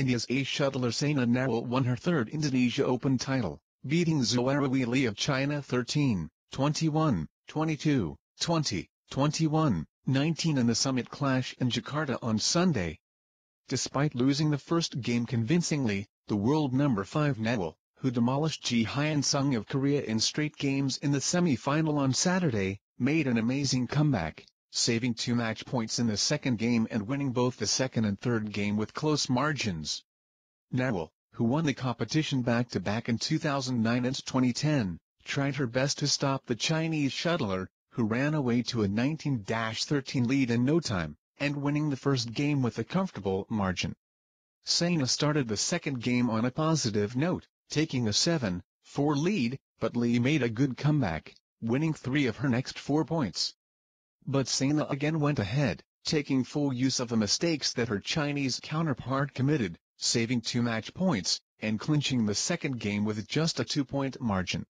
India's A. shuttler Saina Nawal won her third Indonesia Open title, beating Zuwarawi Lee of China 13, 21, 22, 20, 21, 19 in the summit clash in Jakarta on Sunday. Despite losing the first game convincingly, the world number 5 Nawal, who demolished Ji Hyun Sung of Korea in straight games in the semi-final on Saturday, made an amazing comeback, saving two match points in the second game and winning both the second and third game with close margins. Newell, who won the competition back-to-back -back in 2009 and 2010, tried her best to stop the Chinese shuttler, who ran away to a 19-13 lead in no time, and winning the first game with a comfortable margin. Saina started the second game on a positive note, taking a 7-4 lead, but Lee made a good comeback, winning three of her next four points. But Sena again went ahead, taking full use of the mistakes that her Chinese counterpart committed, saving two match points, and clinching the second game with just a two-point margin.